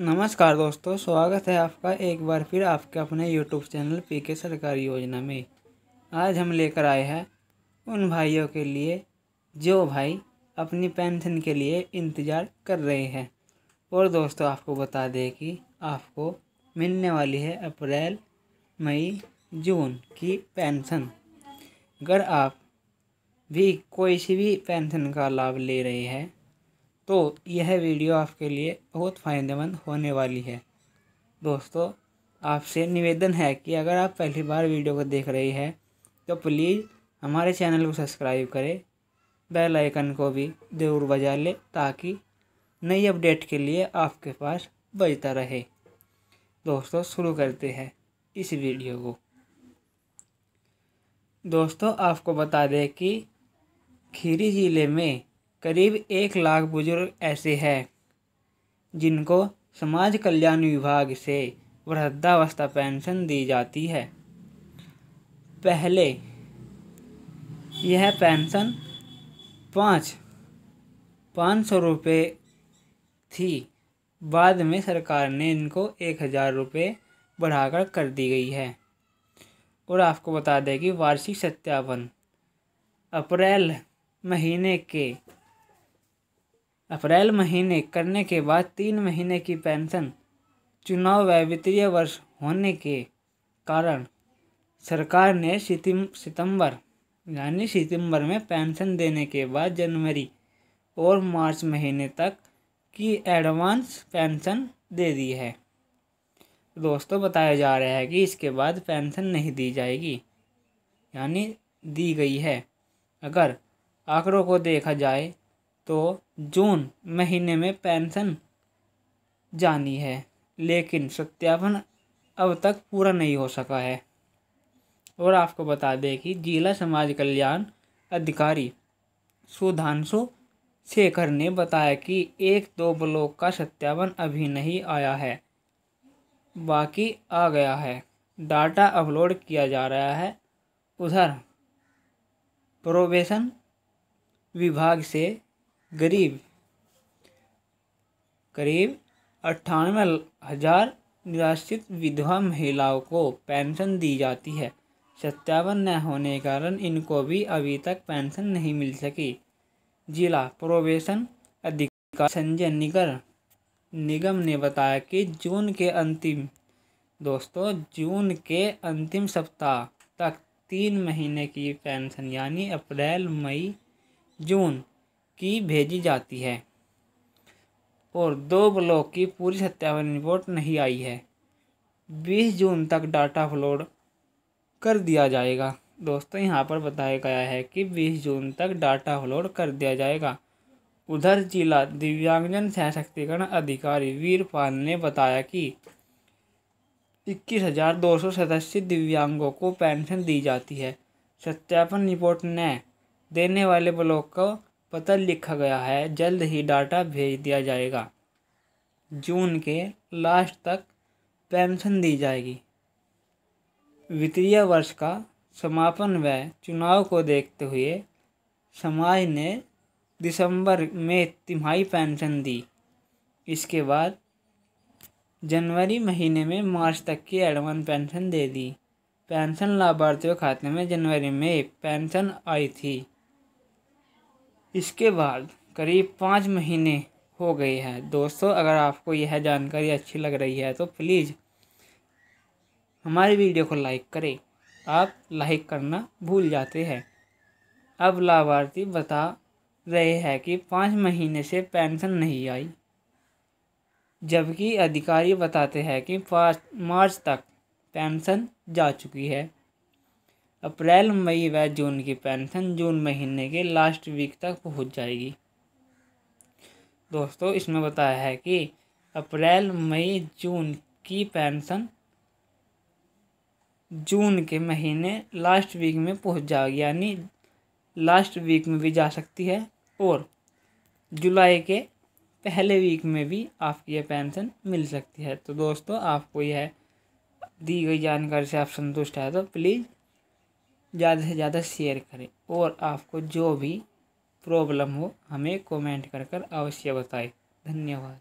नमस्कार दोस्तों स्वागत है आपका एक बार फिर आपके अपने यूट्यूब चैनल पी के सरकारी योजना में आज हम लेकर आए हैं उन भाइयों के लिए जो भाई अपनी पेंशन के लिए इंतज़ार कर रहे हैं और दोस्तों आपको बता दें कि आपको मिलने वाली है अप्रैल मई जून की पेंशन अगर आप भी कोई सी भी पेंशन का लाभ ले रहे हैं तो यह वीडियो आपके लिए बहुत फ़ायदेमंद होने वाली है दोस्तों आपसे निवेदन है कि अगर आप पहली बार वीडियो को देख रही है तो प्लीज़ हमारे चैनल को सब्सक्राइब करें बेल आइकन को भी ज़रूर बजा लें ताकि नई अपडेट के लिए आपके पास बजता रहे दोस्तों शुरू करते हैं इस वीडियो को दोस्तों आपको बता दें कि खीरी ज़िले में करीब एक लाख बुजुर्ग ऐसे हैं जिनको समाज कल्याण विभाग से वृद्धावस्था पेंशन दी जाती है पहले यह पेंशन पाँच पाँच सौ रुपये थी बाद में सरकार ने इनको एक हज़ार रुपये बढ़ाकर कर दी गई है और आपको बता दें कि वार्षिक सत्यापन अप्रैल महीने के अप्रैल महीने करने के बाद तीन महीने की पेंशन चुनाव व वित्तीय वर्ष होने के कारण सरकार ने सितंबर यानी सितंबर में पेंशन देने के बाद जनवरी और मार्च महीने तक की एडवांस पेंशन दे दी है दोस्तों बताया जा रहा है कि इसके बाद पेंशन नहीं दी जाएगी यानी दी गई है अगर आंकड़ों को देखा जाए तो जून महीने में पेंशन जानी है लेकिन सत्यापन अब तक पूरा नहीं हो सका है और आपको बता दें कि जिला समाज कल्याण अधिकारी सुधांशु शेखर ने बताया कि एक दो ब्लॉक का सत्यापन अभी नहीं आया है बाकी आ गया है डाटा अपलोड किया जा रहा है उधर प्रोबेशन विभाग से गरीब करीब अट्ठानवे हजार निराश्रित विधवा महिलाओं को पेंशन दी जाती है सत्यावन न होने के कारण इनको भी अभी तक पेंशन नहीं मिल सकी जिला प्रोबेशन अधिकारी संजय निगर निगम ने बताया कि जून के अंतिम दोस्तों जून के अंतिम सप्ताह तक तीन महीने की पेंशन यानी अप्रैल मई जून की भेजी जाती है और दो ब्लॉक की पूरी सत्यापन रिपोर्ट नहीं आई है बीस जून तक डाटा अपलोड कर दिया जाएगा दोस्तों यहाँ पर बताया गया है कि बीस जून तक डाटा अपलोड कर दिया जाएगा उधर जिला दिव्यांगजन सशक्तिकरण अधिकारी वीरपाल ने बताया कि इक्कीस हज़ार दो सौ सदस्य दिव्यांगों को पेंशन दी जाती है सत्यापन रिपोर्ट न देने वाले ब्लॉक को पत्र लिखा गया है जल्द ही डाटा भेज दिया जाएगा जून के लास्ट तक पेंशन दी जाएगी वित्तीय वर्ष का समापन व चुनाव को देखते हुए समाज ने दिसंबर में तिमाही पेंशन दी इसके बाद जनवरी महीने में मार्च तक की एडवांस पेंशन दे दी पेंशन लाभार्थियों खाते में जनवरी में पेंशन आई थी इसके बाद करीब पाँच महीने हो गए हैं दोस्तों अगर आपको यह जानकारी अच्छी लग रही है तो प्लीज़ हमारी वीडियो को लाइक करें आप लाइक करना भूल जाते हैं अब लाभार्थी बता रहे हैं कि पाँच महीने से पेंशन नहीं आई जबकि अधिकारी बताते हैं कि पाँच मार्च तक पेंशन जा चुकी है अप्रैल मई व जून की पेंशन जून महीने के लास्ट वीक तक पहुंच जाएगी दोस्तों इसमें बताया है कि अप्रैल मई जून की पेंशन जून के महीने लास्ट वीक में पहुंच जाएगी यानी लास्ट वीक में भी जा सकती है और जुलाई के पहले वीक में भी आपकी यह पेंशन मिल सकती है तो दोस्तों आपको यह दी गई जानकारी से आप संतुष्ट हैं तो प्लीज़ ज़्यादा से ज़्यादा शेयर करें और आपको जो भी प्रॉब्लम हो हमें कमेंट कर कर अवश्य बताएं धन्यवाद